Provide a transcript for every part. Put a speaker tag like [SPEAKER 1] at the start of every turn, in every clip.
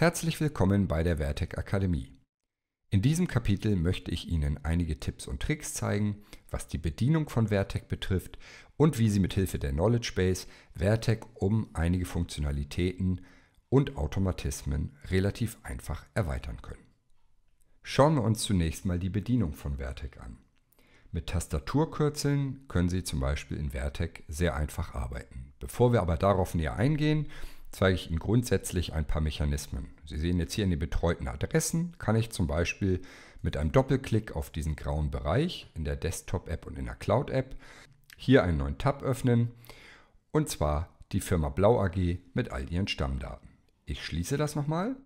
[SPEAKER 1] Herzlich willkommen bei der Vertec Akademie. In diesem Kapitel möchte ich Ihnen einige Tipps und Tricks zeigen, was die Bedienung von Vertec betrifft und wie Sie mit Hilfe der Knowledge Base Vertec um einige Funktionalitäten und Automatismen relativ einfach erweitern können. Schauen wir uns zunächst mal die Bedienung von Vertec an. Mit Tastaturkürzeln können Sie zum Beispiel in Vertec sehr einfach arbeiten. Bevor wir aber darauf näher eingehen, zeige ich Ihnen grundsätzlich ein paar Mechanismen. Sie sehen jetzt hier in den betreuten Adressen, kann ich zum Beispiel mit einem Doppelklick auf diesen grauen Bereich in der Desktop-App und in der Cloud-App hier einen neuen Tab öffnen und zwar die Firma Blau AG mit all ihren Stammdaten. Ich schließe das nochmal,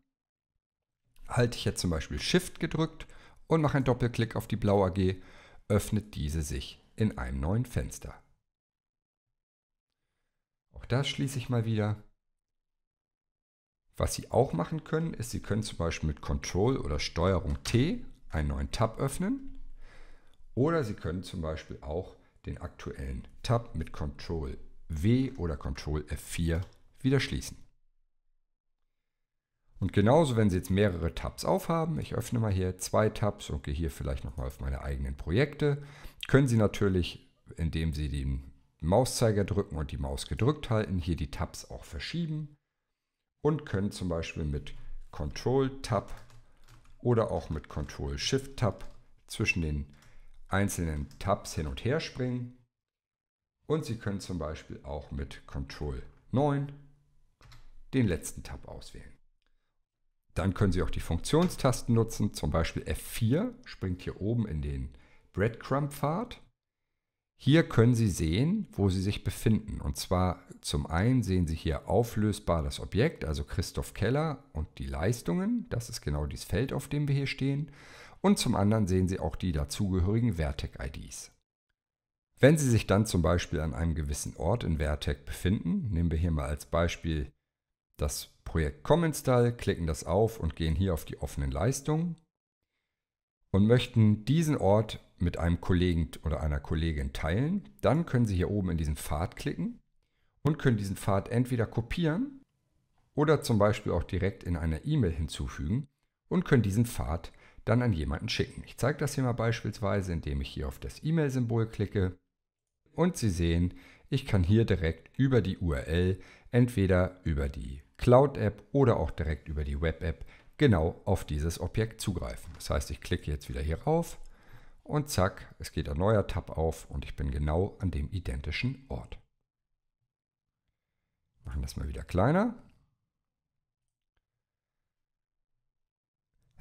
[SPEAKER 1] halte ich jetzt zum Beispiel Shift gedrückt und mache einen Doppelklick auf die Blau AG, öffnet diese sich in einem neuen Fenster. Auch das schließe ich mal wieder was Sie auch machen können, ist, Sie können zum Beispiel mit Ctrl oder Steuerung T einen neuen Tab öffnen. Oder Sie können zum Beispiel auch den aktuellen Tab mit Ctrl W oder Ctrl F4 wieder schließen. Und genauso, wenn Sie jetzt mehrere Tabs aufhaben, ich öffne mal hier zwei Tabs und gehe hier vielleicht nochmal auf meine eigenen Projekte, können Sie natürlich, indem Sie den Mauszeiger drücken und die Maus gedrückt halten, hier die Tabs auch verschieben und können zum Beispiel mit Control-Tab oder auch mit Control-Shift-Tab zwischen den einzelnen Tabs hin und her springen. Und Sie können zum Beispiel auch mit Control 9 den letzten Tab auswählen. Dann können Sie auch die Funktionstasten nutzen, zum Beispiel F4 springt hier oben in den Breadcrumb-Pfad. Hier können Sie sehen, wo Sie sich befinden. Und zwar zum einen sehen Sie hier auflösbar das Objekt, also Christoph Keller und die Leistungen. Das ist genau dieses Feld, auf dem wir hier stehen. Und zum anderen sehen Sie auch die dazugehörigen Vertec-IDs. Wenn Sie sich dann zum Beispiel an einem gewissen Ort in Vertec befinden, nehmen wir hier mal als Beispiel das Projekt Common klicken das auf und gehen hier auf die offenen Leistungen und möchten diesen Ort mit einem Kollegen oder einer Kollegin teilen. Dann können Sie hier oben in diesen Pfad klicken und können diesen Pfad entweder kopieren oder zum Beispiel auch direkt in einer E-Mail hinzufügen und können diesen Pfad dann an jemanden schicken. Ich zeige das hier mal beispielsweise, indem ich hier auf das E-Mail-Symbol klicke und Sie sehen, ich kann hier direkt über die URL, entweder über die Cloud-App oder auch direkt über die Web-App, genau auf dieses Objekt zugreifen. Das heißt, ich klicke jetzt wieder hier rauf und zack, es geht ein neuer Tab auf und ich bin genau an dem identischen Ort. Machen das mal wieder kleiner.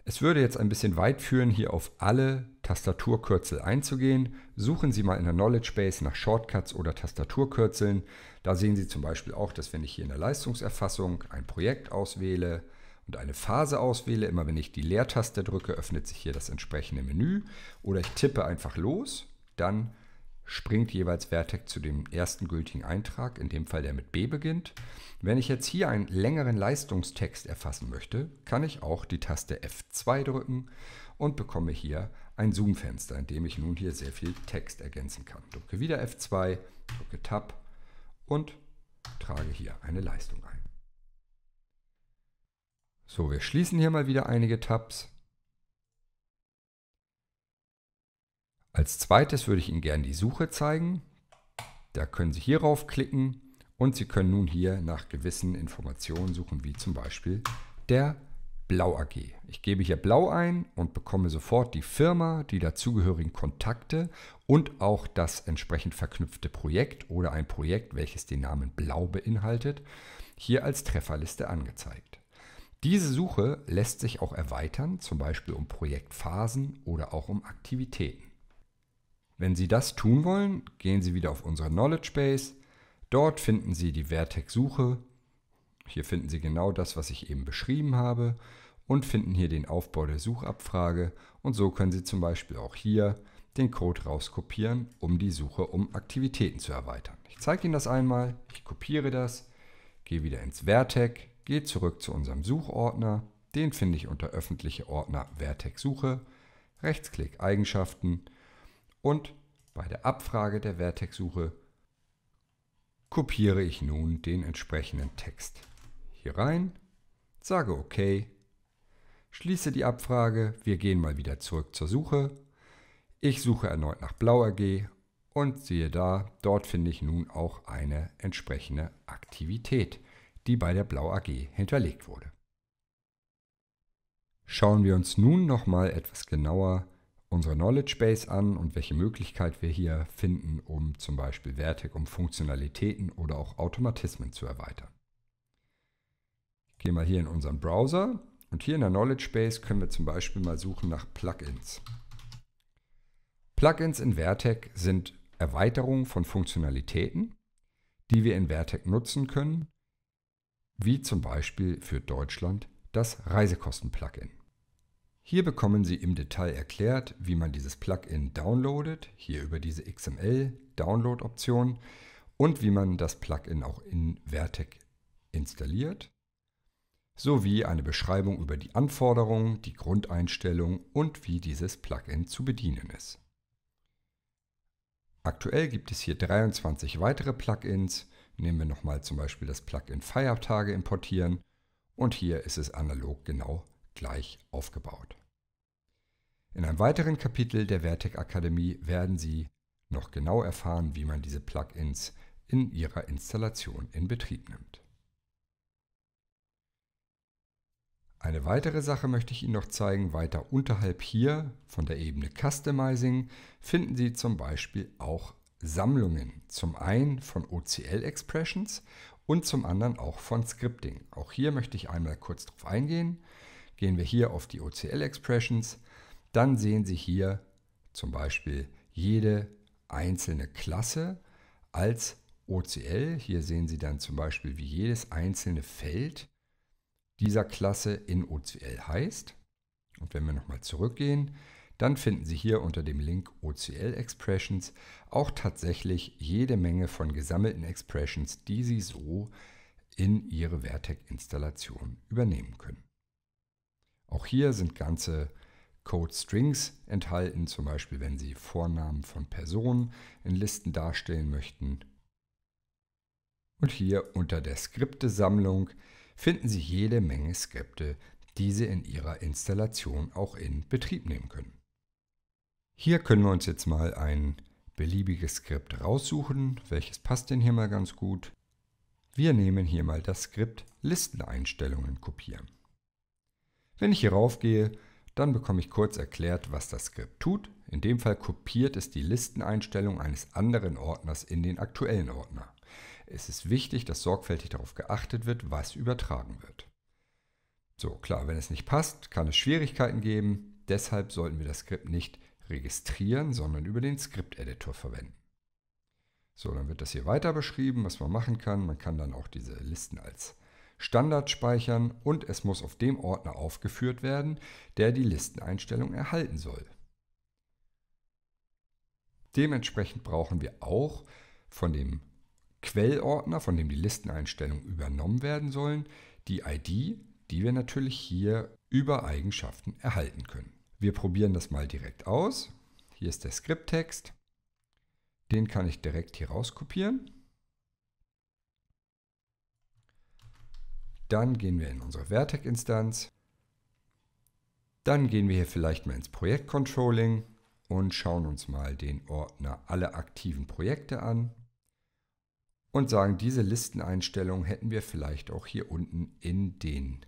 [SPEAKER 1] Es würde jetzt ein bisschen weit führen, hier auf alle Tastaturkürzel einzugehen. Suchen Sie mal in der Knowledge Base nach Shortcuts oder Tastaturkürzeln. Da sehen Sie zum Beispiel auch, dass wenn ich hier in der Leistungserfassung ein Projekt auswähle, und eine Phase auswähle. Immer wenn ich die Leertaste drücke, öffnet sich hier das entsprechende Menü oder ich tippe einfach los, dann springt jeweils Vertex zu dem ersten gültigen Eintrag, in dem Fall der mit B beginnt. Wenn ich jetzt hier einen längeren Leistungstext erfassen möchte, kann ich auch die Taste F2 drücken und bekomme hier ein Zoom-Fenster, in dem ich nun hier sehr viel Text ergänzen kann. Drücke wieder F2, drücke Tab und trage hier eine Leistung ein. So, wir schließen hier mal wieder einige Tabs. Als zweites würde ich Ihnen gerne die Suche zeigen. Da können Sie hierauf klicken und Sie können nun hier nach gewissen Informationen suchen, wie zum Beispiel der Blau AG. Ich gebe hier Blau ein und bekomme sofort die Firma, die dazugehörigen Kontakte und auch das entsprechend verknüpfte Projekt oder ein Projekt, welches den Namen Blau beinhaltet, hier als Trefferliste angezeigt. Diese Suche lässt sich auch erweitern, zum Beispiel um Projektphasen oder auch um Aktivitäten. Wenn Sie das tun wollen, gehen Sie wieder auf unsere Knowledge Base. Dort finden Sie die Vertex-Suche. Hier finden Sie genau das, was ich eben beschrieben habe und finden hier den Aufbau der Suchabfrage. Und so können Sie zum Beispiel auch hier den Code rauskopieren, um die Suche um Aktivitäten zu erweitern. Ich zeige Ihnen das einmal. Ich kopiere das, gehe wieder ins Vertex gehe zurück zu unserem Suchordner, den finde ich unter öffentliche Ordner Vertex Suche, Rechtsklick Eigenschaften und bei der Abfrage der Vertex Suche kopiere ich nun den entsprechenden Text hier rein, sage OK, schließe die Abfrage, wir gehen mal wieder zurück zur Suche, ich suche erneut nach Blau AG und siehe da, dort finde ich nun auch eine entsprechende Aktivität die bei der Blau AG hinterlegt wurde. Schauen wir uns nun nochmal etwas genauer unsere Knowledge Base an und welche Möglichkeit wir hier finden, um zum Beispiel Vertec um Funktionalitäten oder auch Automatismen zu erweitern. Ich gehe mal hier in unseren Browser und hier in der Knowledge Base können wir zum Beispiel mal suchen nach Plugins. Plugins in Vertec sind Erweiterungen von Funktionalitäten, die wir in Vertec nutzen können, wie zum Beispiel für Deutschland das Reisekosten-Plugin. Hier bekommen Sie im Detail erklärt, wie man dieses Plugin downloadet, hier über diese XML-Download-Option und wie man das Plugin auch in Vertec installiert, sowie eine Beschreibung über die Anforderungen, die Grundeinstellungen und wie dieses Plugin zu bedienen ist. Aktuell gibt es hier 23 weitere Plugins, Nehmen wir nochmal zum Beispiel das Plugin Feiertage importieren und hier ist es analog genau gleich aufgebaut. In einem weiteren Kapitel der Vertec Akademie werden Sie noch genau erfahren, wie man diese Plugins in Ihrer Installation in Betrieb nimmt. Eine weitere Sache möchte ich Ihnen noch zeigen. Weiter unterhalb hier von der Ebene Customizing finden Sie zum Beispiel auch Sammlungen, zum einen von OCL-Expressions und zum anderen auch von Scripting. Auch hier möchte ich einmal kurz drauf eingehen. Gehen wir hier auf die OCL-Expressions, dann sehen Sie hier zum Beispiel jede einzelne Klasse als OCL. Hier sehen Sie dann zum Beispiel, wie jedes einzelne Feld dieser Klasse in OCL heißt. Und wenn wir nochmal zurückgehen, dann finden Sie hier unter dem Link OCL Expressions auch tatsächlich jede Menge von gesammelten Expressions, die Sie so in Ihre Vertec-Installation übernehmen können. Auch hier sind ganze Code-Strings enthalten, zum Beispiel wenn Sie Vornamen von Personen in Listen darstellen möchten. Und hier unter der Skripte-Sammlung finden Sie jede Menge Skripte, die Sie in Ihrer Installation auch in Betrieb nehmen können. Hier können wir uns jetzt mal ein beliebiges Skript raussuchen. Welches passt denn hier mal ganz gut? Wir nehmen hier mal das Skript Listeneinstellungen kopieren. Wenn ich hier raufgehe, dann bekomme ich kurz erklärt, was das Skript tut. In dem Fall kopiert es die Listeneinstellung eines anderen Ordners in den aktuellen Ordner. Es ist wichtig, dass sorgfältig darauf geachtet wird, was übertragen wird. So, klar, wenn es nicht passt, kann es Schwierigkeiten geben. Deshalb sollten wir das Skript nicht registrieren, sondern über den Skript-Editor verwenden. So, dann wird das hier weiter beschrieben, was man machen kann. Man kann dann auch diese Listen als Standard speichern und es muss auf dem Ordner aufgeführt werden, der die Listeneinstellung erhalten soll. Dementsprechend brauchen wir auch von dem Quellordner, von dem die Listeneinstellungen übernommen werden sollen, die ID, die wir natürlich hier über Eigenschaften erhalten können. Wir probieren das mal direkt aus. Hier ist der Skripttext. Den kann ich direkt hier rauskopieren. Dann gehen wir in unsere Vertec-Instanz. Dann gehen wir hier vielleicht mal ins Projektcontrolling und schauen uns mal den Ordner alle aktiven Projekte an und sagen, diese Listeneinstellung hätten wir vielleicht auch hier unten in den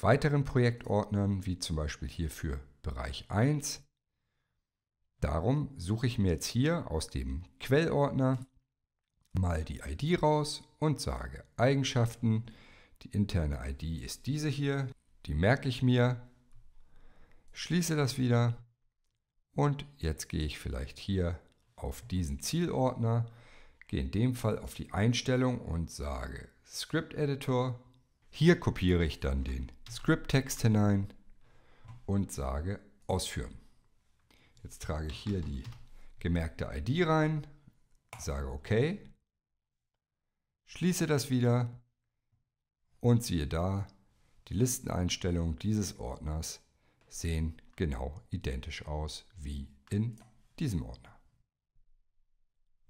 [SPEAKER 1] weiteren Projektordnern, wie zum Beispiel hier für Bereich 1. Darum suche ich mir jetzt hier aus dem Quellordner mal die ID raus und sage Eigenschaften. Die interne ID ist diese hier, die merke ich mir, schließe das wieder und jetzt gehe ich vielleicht hier auf diesen Zielordner, gehe in dem Fall auf die Einstellung und sage Script Editor. Hier kopiere ich dann den Script-Text hinein und sage Ausführen. Jetzt trage ich hier die gemerkte ID rein, sage OK, schließe das wieder und siehe da, die Listeneinstellungen dieses Ordners sehen genau identisch aus wie in diesem Ordner.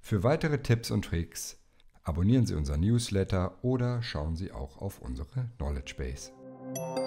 [SPEAKER 1] Für weitere Tipps und Tricks abonnieren Sie unser Newsletter oder schauen Sie auch auf unsere Knowledge Base.